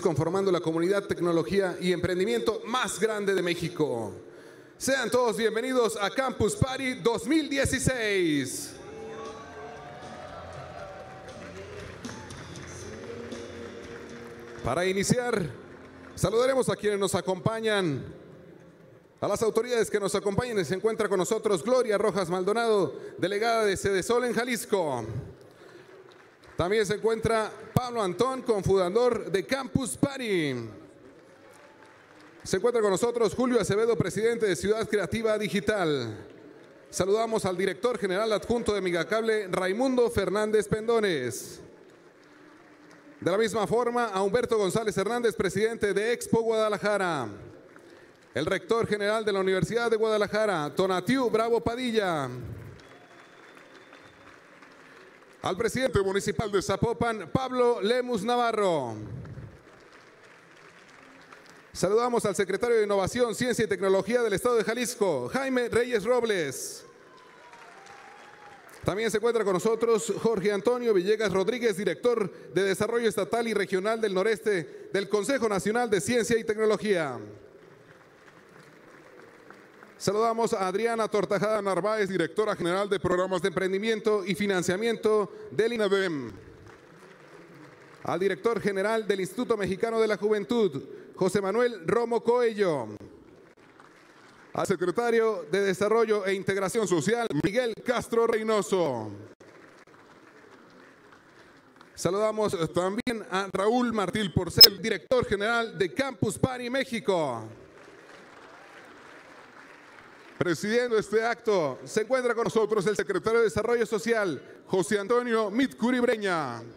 conformando la comunidad, tecnología y emprendimiento más grande de México. Sean todos bienvenidos a Campus Party 2016. Para iniciar, saludaremos a quienes nos acompañan, a las autoridades que nos acompañan. Se encuentra con nosotros Gloria Rojas Maldonado, delegada de Sede Sol en Jalisco. También se encuentra Pablo Antón, confundador de Campus Party. Se encuentra con nosotros Julio Acevedo, presidente de Ciudad Creativa Digital. Saludamos al director general adjunto de Migacable, Raimundo Fernández Pendones. De la misma forma, a Humberto González Hernández, presidente de Expo Guadalajara. El rector general de la Universidad de Guadalajara, Tonatiu Bravo Padilla al presidente municipal de Zapopan, Pablo Lemus Navarro. Saludamos al secretario de Innovación, Ciencia y Tecnología del Estado de Jalisco, Jaime Reyes Robles. También se encuentra con nosotros Jorge Antonio Villegas Rodríguez, director de Desarrollo Estatal y Regional del Noreste del Consejo Nacional de Ciencia y Tecnología. Saludamos a Adriana Tortajada Narváez, directora general de Programas de Emprendimiento y Financiamiento del INABEM. Al director general del Instituto Mexicano de la Juventud, José Manuel Romo Coello. Al secretario de Desarrollo e Integración Social, Miguel Castro Reynoso. Saludamos también a Raúl Martín Porcel, director general de Campus Party México. Presidiendo este acto se encuentra con nosotros el secretario de Desarrollo Social, José Antonio Mitcuribreña. Breña.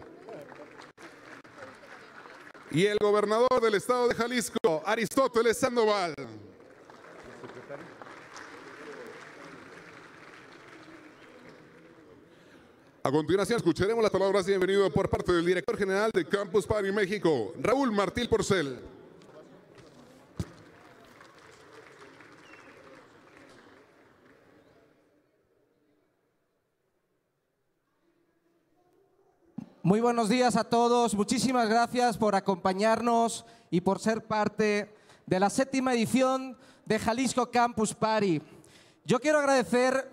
Y el gobernador del estado de Jalisco, Aristóteles Sandoval. A continuación escucharemos las palabras de bienvenido por parte del director general de Campus Party México, Raúl Martín Porcel. Muy buenos días a todos. Muchísimas gracias por acompañarnos y por ser parte de la séptima edición de Jalisco Campus Party. Yo quiero agradecer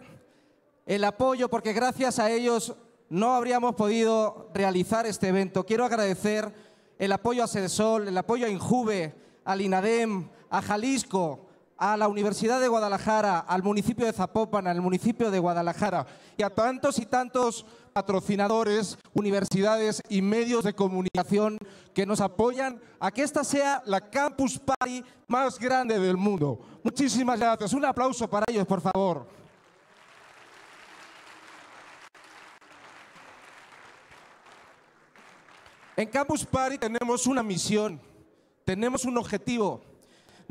el apoyo porque gracias a ellos no habríamos podido realizar este evento. Quiero agradecer el apoyo a Censol, el apoyo a Injube, al INADEM, a Jalisco, a la Universidad de Guadalajara, al municipio de Zapopan, al municipio de Guadalajara y a tantos y tantos patrocinadores, universidades y medios de comunicación que nos apoyan a que esta sea la Campus Party más grande del mundo. Muchísimas gracias. Un aplauso para ellos, por favor. En Campus Party tenemos una misión, tenemos un objetivo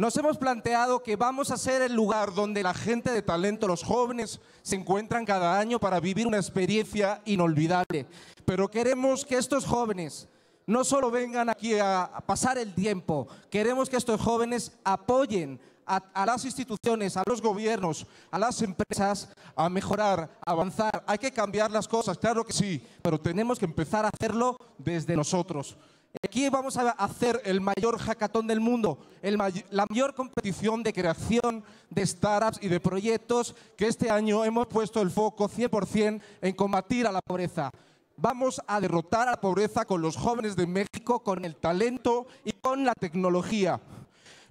nos hemos planteado que vamos a ser el lugar donde la gente de talento, los jóvenes, se encuentran cada año para vivir una experiencia inolvidable. Pero queremos que estos jóvenes no solo vengan aquí a pasar el tiempo, queremos que estos jóvenes apoyen a, las instituciones, a los gobiernos, a las empresas a mejorar, a avanzar. Hay que cambiar las cosas, claro que sí, pero tenemos que empezar a hacerlo desde nosotros. Aquí vamos a hacer el mayor hackathon del mundo, la mayor competición de creación de startups y de proyectos que este año hemos puesto el foco 100% en combatir a la pobreza. Vamos a derrotar a la pobreza con los jóvenes de México, con el talento y con la tecnología.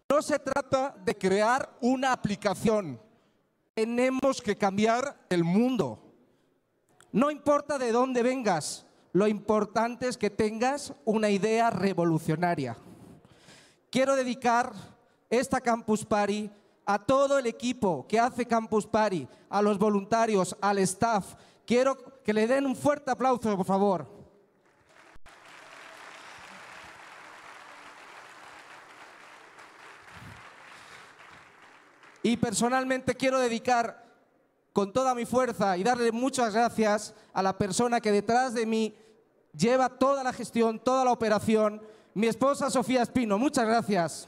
No se trata de crear una aplicación. Tenemos que cambiar el mundo. No importa de dónde vengas, lo importante es que tengas una idea revolucionaria. Quiero dedicar esta Campus Party a todo el equipo que hace Campus Party, a los voluntarios, al staff. Quiero que le den un fuerte aplauso, por favor. Y personalmente quiero dedicar con toda mi fuerza y darle muchas gracias a la persona que detrás de mí lleva toda la gestión, toda la operación, mi esposa Sofía Espino. Muchas gracias.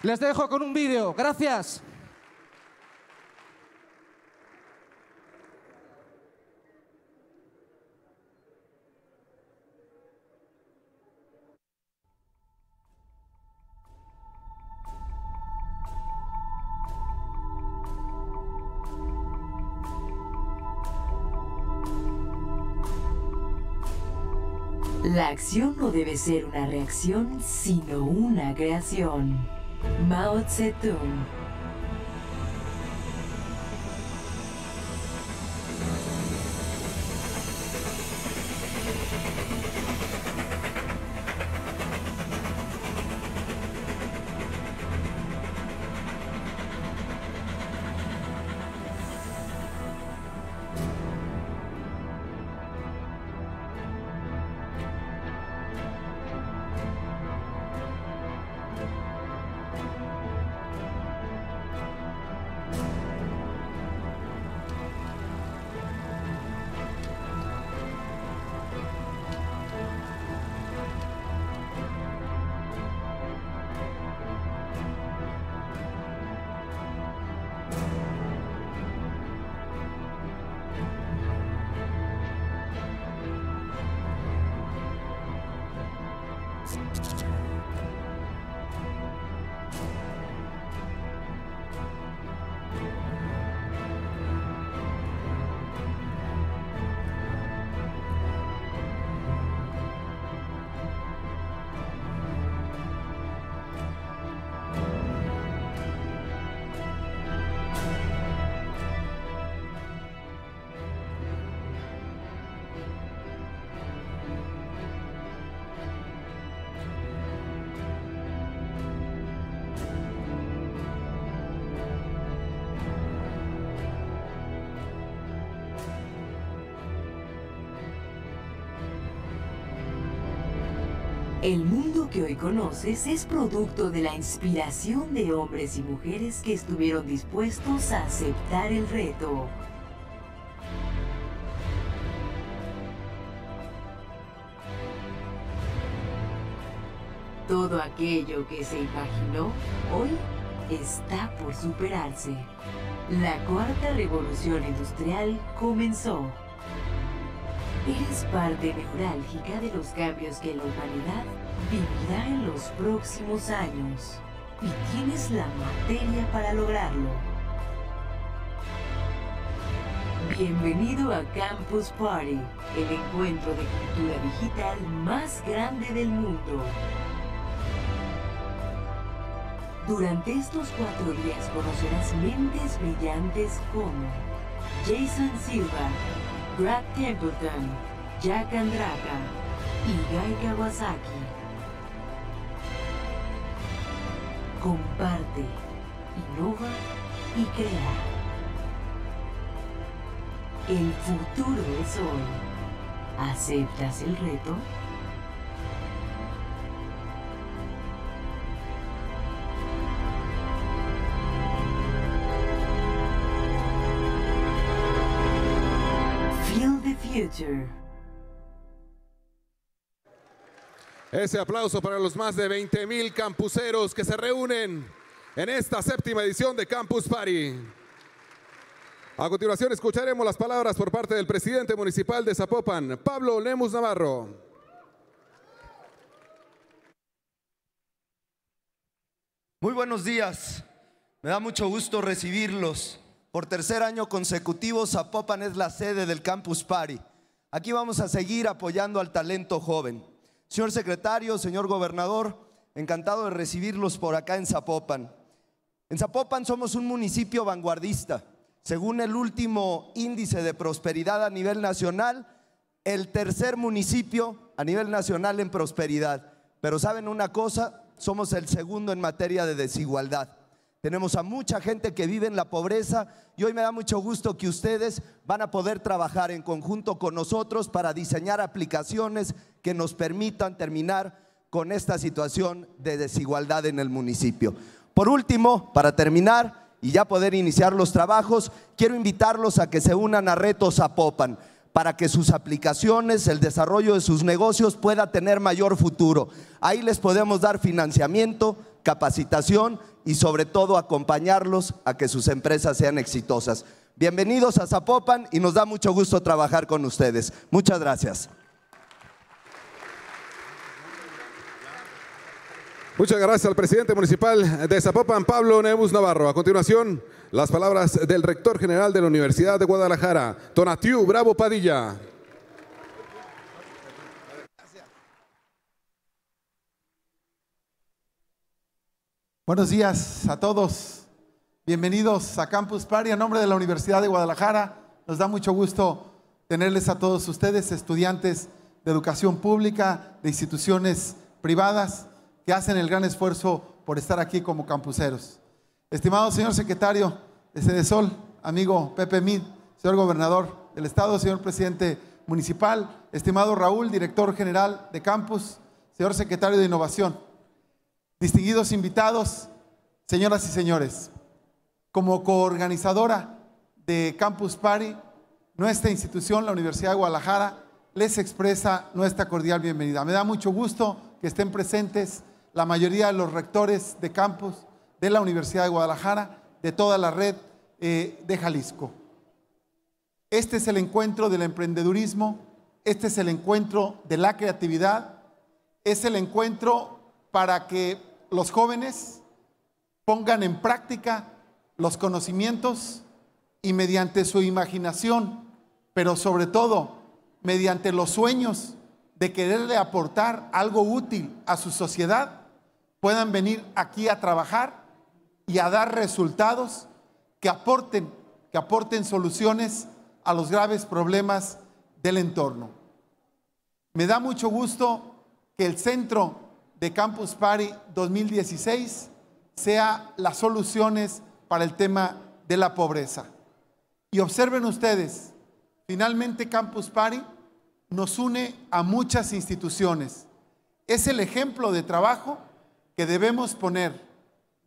Les dejo con un vídeo. Gracias. La acción no debe ser una reacción, sino una creación. Mao Zedong El mundo que hoy conoces es producto de la inspiración de hombres y mujeres que estuvieron dispuestos a aceptar el reto. Todo aquello que se imaginó hoy está por superarse. La cuarta revolución industrial comenzó. Eres parte neurálgica de los cambios que la humanidad vivirá en los próximos años y tienes la materia para lograrlo. Bienvenido a Campus Party, el encuentro de cultura digital más grande del mundo. Durante estos cuatro días conocerás mentes brillantes como Jason Silva, Brad Templeton, Jack Andraka y Guy Kawasaki. Comparte, innova y crea. El futuro es hoy. ¿Aceptas el reto? Ese aplauso para los más de 20 mil campuseros que se reúnen en esta séptima edición de Campus Party. A continuación escucharemos las palabras por parte del presidente municipal de Zapopan, Pablo Lemus Navarro. Muy buenos días. Me da mucho gusto recibirlos por tercer año consecutivo, Zapopan es la sede del Campus pari Aquí vamos a seguir apoyando al talento joven. Señor secretario, señor gobernador, encantado de recibirlos por acá en Zapopan. En Zapopan somos un municipio vanguardista. Según el último índice de prosperidad a nivel nacional, el tercer municipio a nivel nacional en prosperidad. Pero saben una cosa, somos el segundo en materia de desigualdad. Tenemos a mucha gente que vive en la pobreza y hoy me da mucho gusto que ustedes van a poder trabajar en conjunto con nosotros para diseñar aplicaciones que nos permitan terminar con esta situación de desigualdad en el municipio. Por último, para terminar y ya poder iniciar los trabajos, quiero invitarlos a que se unan a Retos Apopan para que sus aplicaciones, el desarrollo de sus negocios pueda tener mayor futuro. Ahí les podemos dar financiamiento, capacitación y sobre todo acompañarlos a que sus empresas sean exitosas. Bienvenidos a Zapopan y nos da mucho gusto trabajar con ustedes. Muchas gracias. Muchas gracias al presidente municipal de Zapopan, Pablo Nebus Navarro. A continuación, las palabras del rector general de la Universidad de Guadalajara, Tonatiu Bravo Padilla. Buenos días a todos. Bienvenidos a Campus Party. en nombre de la Universidad de Guadalajara, nos da mucho gusto tenerles a todos ustedes, estudiantes de educación pública, de instituciones privadas, que hacen el gran esfuerzo por estar aquí como campuseros. Estimado señor secretario este de Sol, amigo Pepe Mid, señor gobernador del Estado, señor presidente municipal, estimado Raúl, director general de campus, señor secretario de Innovación, distinguidos invitados, señoras y señores, como coorganizadora de Campus Party, nuestra institución, la Universidad de Guadalajara, les expresa nuestra cordial bienvenida. Me da mucho gusto que estén presentes la mayoría de los rectores de campus de la Universidad de Guadalajara, de toda la red eh, de Jalisco. Este es el encuentro del emprendedurismo, este es el encuentro de la creatividad, es el encuentro para que los jóvenes pongan en práctica los conocimientos y mediante su imaginación, pero sobre todo mediante los sueños de quererle aportar algo útil a su sociedad, puedan venir aquí a trabajar y a dar resultados que aporten, que aporten soluciones a los graves problemas del entorno. Me da mucho gusto que el Centro de Campus Party 2016 sea las soluciones para el tema de la pobreza. Y observen ustedes, finalmente Campus Party nos une a muchas instituciones. Es el ejemplo de trabajo que debemos poner,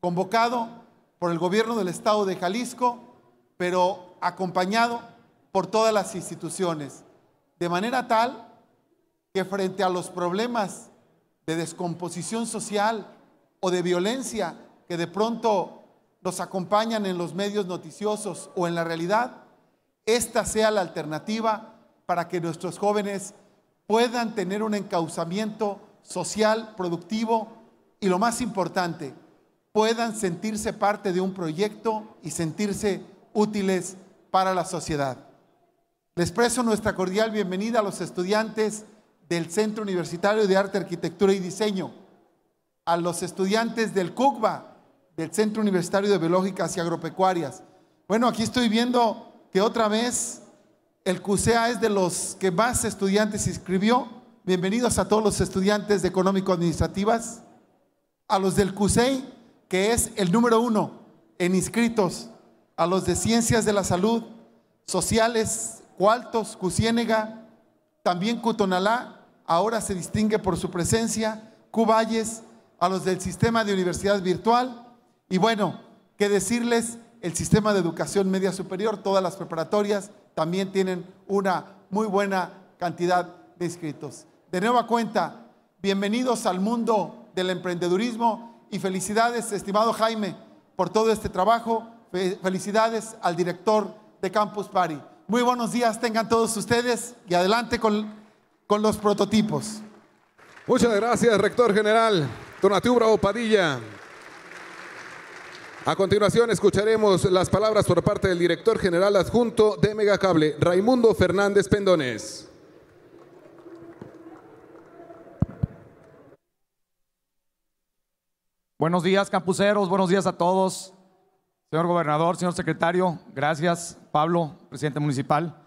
convocado por el gobierno del estado de Jalisco, pero acompañado por todas las instituciones, de manera tal que frente a los problemas de descomposición social o de violencia que de pronto nos acompañan en los medios noticiosos o en la realidad, esta sea la alternativa para que nuestros jóvenes puedan tener un encauzamiento social, productivo y lo más importante, puedan sentirse parte de un proyecto y sentirse útiles para la sociedad. Les expreso nuestra cordial bienvenida a los estudiantes del Centro Universitario de Arte, Arquitectura y Diseño, a los estudiantes del CUCBA, del Centro Universitario de Biológicas y Agropecuarias. Bueno, aquí estoy viendo que otra vez el CUSEA es de los que más estudiantes inscribió. Bienvenidos a todos los estudiantes de Económico-Administrativas, a los del CUSEI, que es el número uno en inscritos, a los de Ciencias de la Salud, Sociales, Cualtos, Cusiénega, también Cutonalá, ahora se distingue por su presencia, Cuballes, a los del sistema de universidad virtual y bueno, qué decirles, el sistema de educación media superior, todas las preparatorias también tienen una muy buena cantidad de inscritos. De nueva cuenta, bienvenidos al mundo del emprendedurismo y felicidades, estimado Jaime, por todo este trabajo. Felicidades al director de Campus Party. Muy buenos días tengan todos ustedes y adelante con con los prototipos. Muchas gracias, rector general Donatiu Bravo Padilla. A continuación escucharemos las palabras por parte del director general adjunto de Megacable, Raimundo Fernández Pendones. Buenos días, campuseros, buenos días a todos. Señor gobernador, señor secretario, gracias. Pablo, presidente municipal.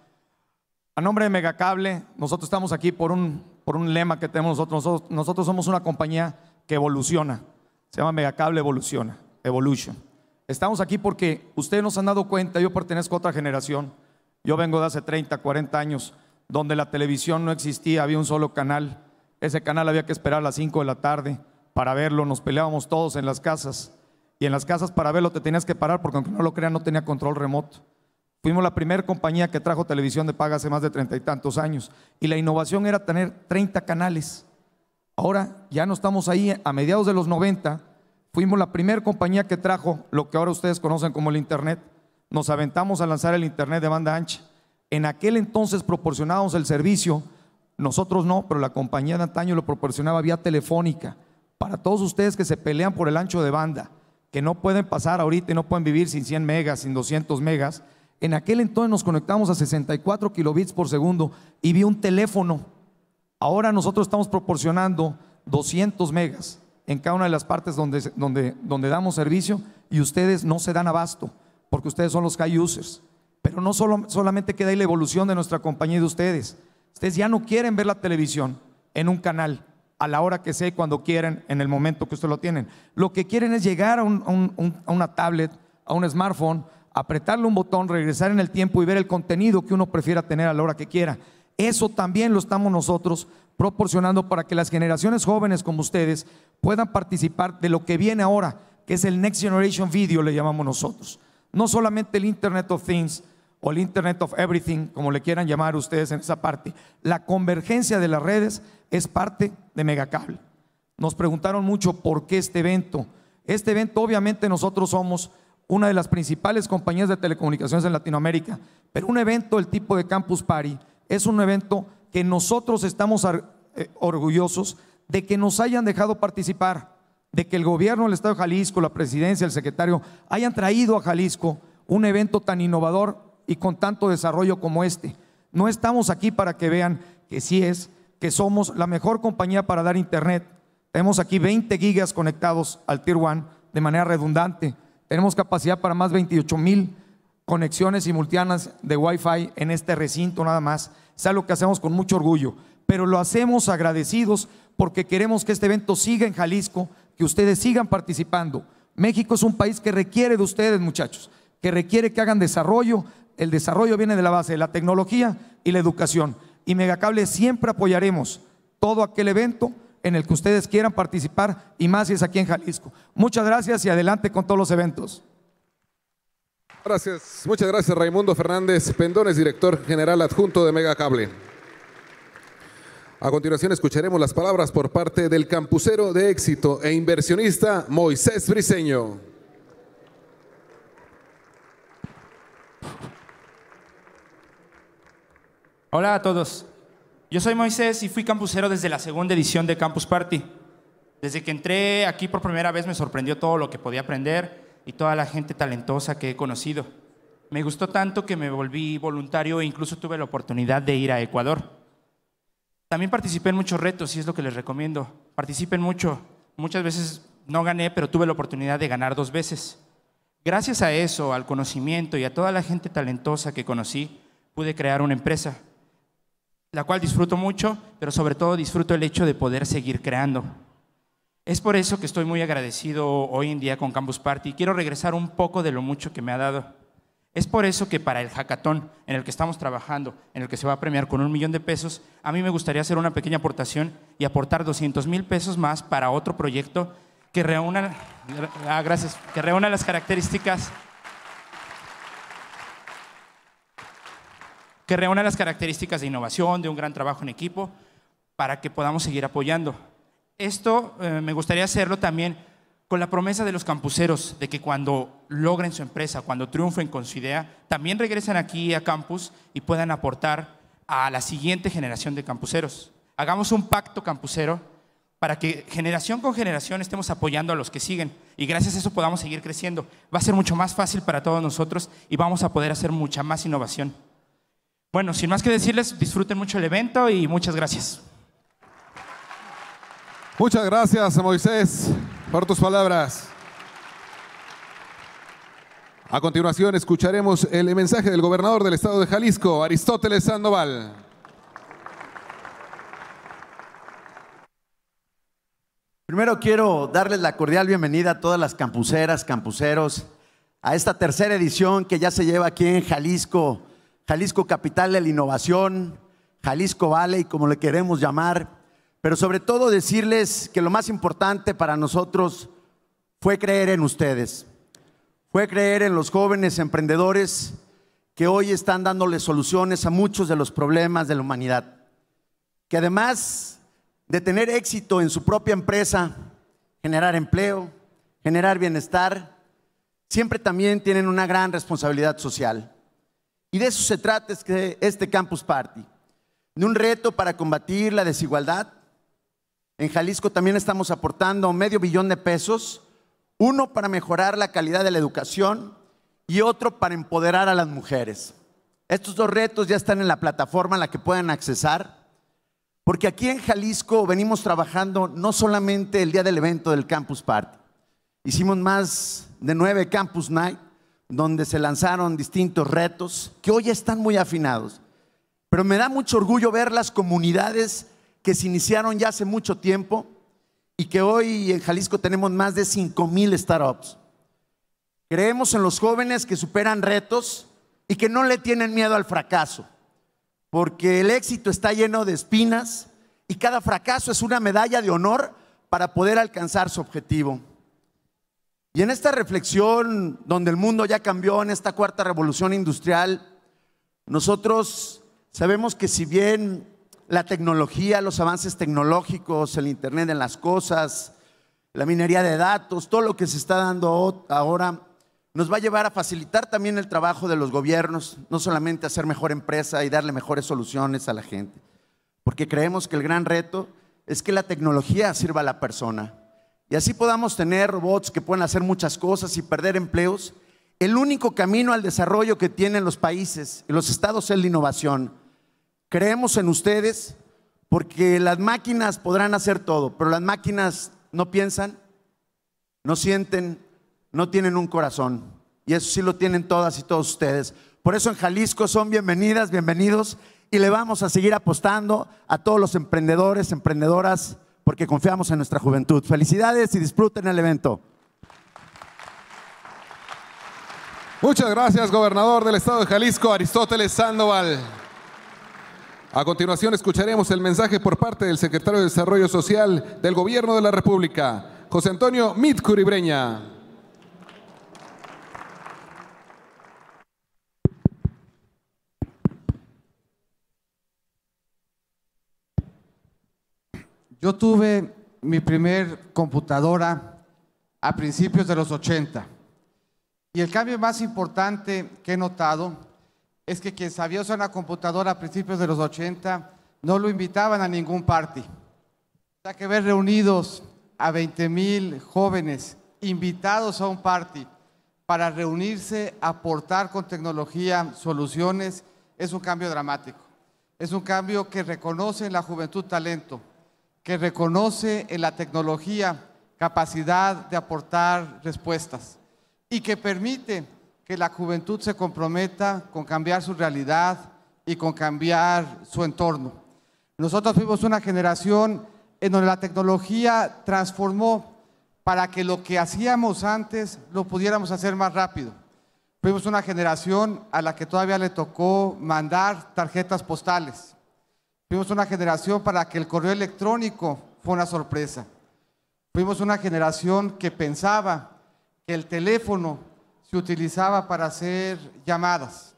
A nombre de Megacable, nosotros estamos aquí por un, por un lema que tenemos nosotros. nosotros. Nosotros somos una compañía que evoluciona. Se llama Megacable Evoluciona, Evolution. Estamos aquí porque ustedes nos han dado cuenta, yo pertenezco a otra generación. Yo vengo de hace 30, 40 años, donde la televisión no existía, había un solo canal. Ese canal había que esperar a las 5 de la tarde para verlo. Nos peleábamos todos en las casas. Y en las casas para verlo te tenías que parar porque aunque no lo crean no tenía control remoto. Fuimos la primera compañía que trajo televisión de paga hace más de treinta y tantos años. Y la innovación era tener 30 canales. Ahora ya no estamos ahí. A mediados de los 90 fuimos la primera compañía que trajo lo que ahora ustedes conocen como el Internet. Nos aventamos a lanzar el Internet de banda ancha. En aquel entonces proporcionábamos el servicio. Nosotros no, pero la compañía de antaño lo proporcionaba vía telefónica. Para todos ustedes que se pelean por el ancho de banda, que no pueden pasar ahorita y no pueden vivir sin 100 megas, sin 200 megas en aquel entonces nos conectamos a 64 kilobits por segundo y vi un teléfono. Ahora nosotros estamos proporcionando 200 megas en cada una de las partes donde, donde, donde damos servicio y ustedes no se dan abasto porque ustedes son los high users. Pero no solo, solamente queda ahí la evolución de nuestra compañía y de ustedes. Ustedes ya no quieren ver la televisión en un canal a la hora que sea cuando quieran, en el momento que ustedes lo tienen. Lo que quieren es llegar a una tablet, a un smartphone, apretarle un botón, regresar en el tiempo y ver el contenido que uno prefiera tener a la hora que quiera. Eso también lo estamos nosotros proporcionando para que las generaciones jóvenes como ustedes puedan participar de lo que viene ahora, que es el Next Generation Video, le llamamos nosotros. No solamente el Internet of Things o el Internet of Everything, como le quieran llamar ustedes en esa parte. La convergencia de las redes es parte de Megacable. Nos preguntaron mucho por qué este evento. Este evento obviamente nosotros somos una de las principales compañías de telecomunicaciones en Latinoamérica. Pero un evento del tipo de Campus Party es un evento que nosotros estamos eh, orgullosos de que nos hayan dejado participar, de que el gobierno del Estado de Jalisco, la presidencia, el secretario, hayan traído a Jalisco un evento tan innovador y con tanto desarrollo como este. No estamos aquí para que vean que sí es, que somos la mejor compañía para dar Internet. Tenemos aquí 20 gigas conectados al Tier 1 de manera redundante tenemos capacidad para más 28 mil conexiones multianas de Wi-Fi en este recinto nada más. Es algo que hacemos con mucho orgullo, pero lo hacemos agradecidos porque queremos que este evento siga en Jalisco, que ustedes sigan participando. México es un país que requiere de ustedes, muchachos, que requiere que hagan desarrollo. El desarrollo viene de la base de la tecnología y la educación. Y Megacable siempre apoyaremos todo aquel evento en el que ustedes quieran participar y más si es aquí en Jalisco. Muchas gracias y adelante con todos los eventos. Gracias, muchas gracias Raimundo Fernández Pendones, director general adjunto de Megacable. A continuación escucharemos las palabras por parte del campusero de éxito e inversionista Moisés Briseño. Hola a todos. Yo soy Moisés y fui campusero desde la segunda edición de Campus Party. Desde que entré aquí por primera vez me sorprendió todo lo que podía aprender y toda la gente talentosa que he conocido. Me gustó tanto que me volví voluntario e incluso tuve la oportunidad de ir a Ecuador. También participé en muchos retos y es lo que les recomiendo. Participen mucho. Muchas veces no gané, pero tuve la oportunidad de ganar dos veces. Gracias a eso, al conocimiento y a toda la gente talentosa que conocí, pude crear una empresa la cual disfruto mucho, pero sobre todo disfruto el hecho de poder seguir creando. Es por eso que estoy muy agradecido hoy en día con Campus Party y quiero regresar un poco de lo mucho que me ha dado. Es por eso que para el hackathon en el que estamos trabajando, en el que se va a premiar con un millón de pesos, a mí me gustaría hacer una pequeña aportación y aportar 200 mil pesos más para otro proyecto que reúna, ah, que reúna las características que reúna las características de innovación, de un gran trabajo en equipo, para que podamos seguir apoyando. Esto eh, me gustaría hacerlo también con la promesa de los campuseros de que cuando logren su empresa, cuando triunfen con su idea, también regresen aquí a campus y puedan aportar a la siguiente generación de campuseros. Hagamos un pacto campusero para que generación con generación estemos apoyando a los que siguen y gracias a eso podamos seguir creciendo. Va a ser mucho más fácil para todos nosotros y vamos a poder hacer mucha más innovación. Bueno, sin más que decirles, disfruten mucho el evento y muchas gracias. Muchas gracias, Moisés, por tus palabras. A continuación escucharemos el mensaje del gobernador del estado de Jalisco, Aristóteles Sandoval. Primero quiero darles la cordial bienvenida a todas las campuseras, campuseros, a esta tercera edición que ya se lleva aquí en Jalisco Jalisco Capital de la Innovación, Jalisco Valley, como le queremos llamar, pero sobre todo decirles que lo más importante para nosotros fue creer en ustedes, fue creer en los jóvenes emprendedores que hoy están dándole soluciones a muchos de los problemas de la humanidad, que además de tener éxito en su propia empresa, generar empleo, generar bienestar, siempre también tienen una gran responsabilidad social. Y de eso se trata este, este campus party, de un reto para combatir la desigualdad. En Jalisco también estamos aportando medio billón de pesos, uno para mejorar la calidad de la educación y otro para empoderar a las mujeres. Estos dos retos ya están en la plataforma en la que pueden accesar, porque aquí en Jalisco venimos trabajando no solamente el día del evento del Campus Party, hicimos más de nueve Campus Night, donde se lanzaron distintos retos que hoy están muy afinados. Pero me da mucho orgullo ver las comunidades que se iniciaron ya hace mucho tiempo y que hoy en Jalisco tenemos más de 5000 mil startups. Creemos en los jóvenes que superan retos y que no le tienen miedo al fracaso, porque el éxito está lleno de espinas y cada fracaso es una medalla de honor para poder alcanzar su objetivo. Y en esta reflexión, donde el mundo ya cambió en esta cuarta revolución industrial, nosotros sabemos que si bien la tecnología, los avances tecnológicos, el Internet en las cosas, la minería de datos, todo lo que se está dando ahora, nos va a llevar a facilitar también el trabajo de los gobiernos, no solamente hacer mejor empresa y darle mejores soluciones a la gente, porque creemos que el gran reto es que la tecnología sirva a la persona, y así podamos tener robots que puedan hacer muchas cosas y perder empleos, el único camino al desarrollo que tienen los países y los estados es la innovación. Creemos en ustedes porque las máquinas podrán hacer todo, pero las máquinas no piensan, no sienten, no tienen un corazón. Y eso sí lo tienen todas y todos ustedes. Por eso en Jalisco son bienvenidas, bienvenidos y le vamos a seguir apostando a todos los emprendedores, emprendedoras porque confiamos en nuestra juventud. Felicidades y disfruten el evento. Muchas gracias, gobernador del estado de Jalisco, Aristóteles Sandoval. A continuación escucharemos el mensaje por parte del secretario de Desarrollo Social del Gobierno de la República, José Antonio Mitcuribreña. Yo tuve mi primer computadora a principios de los 80. Y el cambio más importante que he notado es que quien sabía usar una computadora a principios de los 80 no lo invitaban a ningún party. Ya que ver reunidos a 20 mil jóvenes invitados a un party para reunirse, aportar con tecnología soluciones, es un cambio dramático. Es un cambio que reconoce en la juventud talento que reconoce en la tecnología capacidad de aportar respuestas y que permite que la juventud se comprometa con cambiar su realidad y con cambiar su entorno. Nosotros fuimos una generación en donde la tecnología transformó para que lo que hacíamos antes lo pudiéramos hacer más rápido. Fuimos una generación a la que todavía le tocó mandar tarjetas postales Fuimos una generación para que el correo electrónico fue una sorpresa. Fuimos una generación que pensaba que el teléfono se utilizaba para hacer llamadas.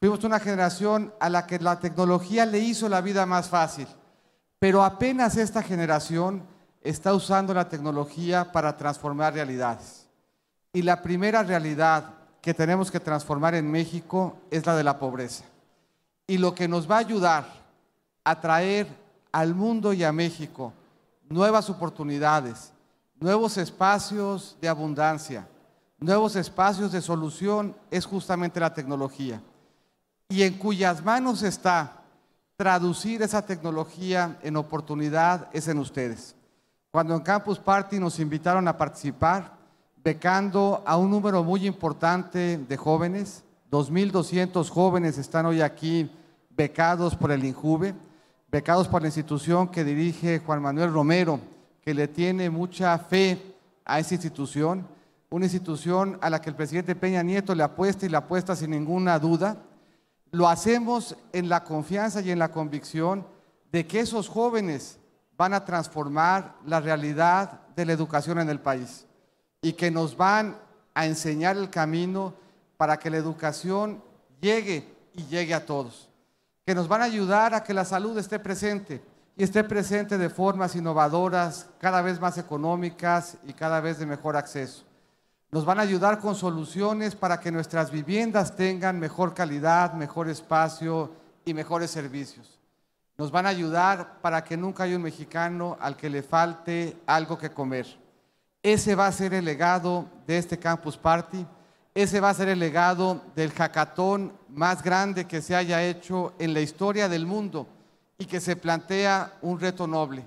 Fuimos una generación a la que la tecnología le hizo la vida más fácil, pero apenas esta generación está usando la tecnología para transformar realidades. Y la primera realidad que tenemos que transformar en México es la de la pobreza. Y lo que nos va a ayudar atraer al mundo y a México nuevas oportunidades, nuevos espacios de abundancia, nuevos espacios de solución es justamente la tecnología y en cuyas manos está traducir esa tecnología en oportunidad es en ustedes. Cuando en Campus Party nos invitaron a participar, becando a un número muy importante de jóvenes, 2.200 jóvenes están hoy aquí becados por el INJUVE, Pecados por la institución que dirige Juan Manuel Romero, que le tiene mucha fe a esa institución, una institución a la que el presidente Peña Nieto le apuesta y le apuesta sin ninguna duda. Lo hacemos en la confianza y en la convicción de que esos jóvenes van a transformar la realidad de la educación en el país y que nos van a enseñar el camino para que la educación llegue y llegue a todos que nos van a ayudar a que la salud esté presente y esté presente de formas innovadoras, cada vez más económicas y cada vez de mejor acceso. Nos van a ayudar con soluciones para que nuestras viviendas tengan mejor calidad, mejor espacio y mejores servicios. Nos van a ayudar para que nunca haya un mexicano al que le falte algo que comer. Ese va a ser el legado de este Campus Party ese va a ser el legado del jacatón más grande que se haya hecho en la historia del mundo y que se plantea un reto noble,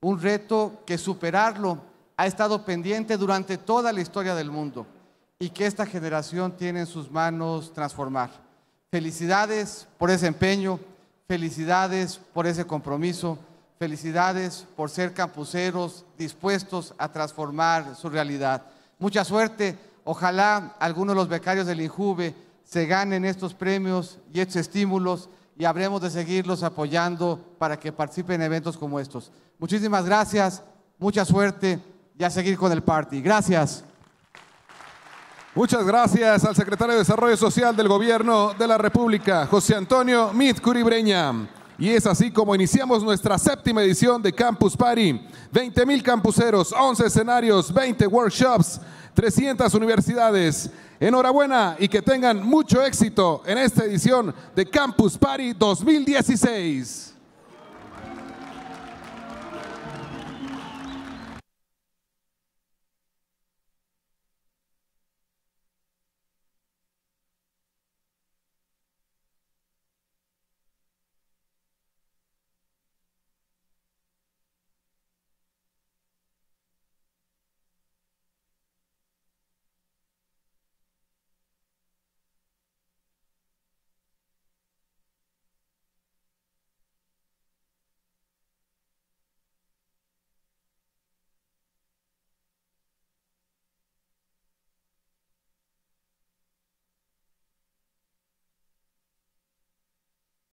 un reto que superarlo ha estado pendiente durante toda la historia del mundo y que esta generación tiene en sus manos transformar. Felicidades por ese empeño, felicidades por ese compromiso, felicidades por ser campuseros dispuestos a transformar su realidad. Mucha suerte Ojalá algunos de los becarios del INJUVE se ganen estos premios y estos estímulos y habremos de seguirlos apoyando para que participen en eventos como estos. Muchísimas gracias, mucha suerte y a seguir con el party. Gracias. Muchas gracias al secretario de Desarrollo Social del Gobierno de la República, José Antonio Mit Curibreña. Y es así como iniciamos nuestra séptima edición de Campus Party. 20 mil campuseros, 11 escenarios, 20 workshops. 300 universidades. Enhorabuena y que tengan mucho éxito en esta edición de Campus Party 2016.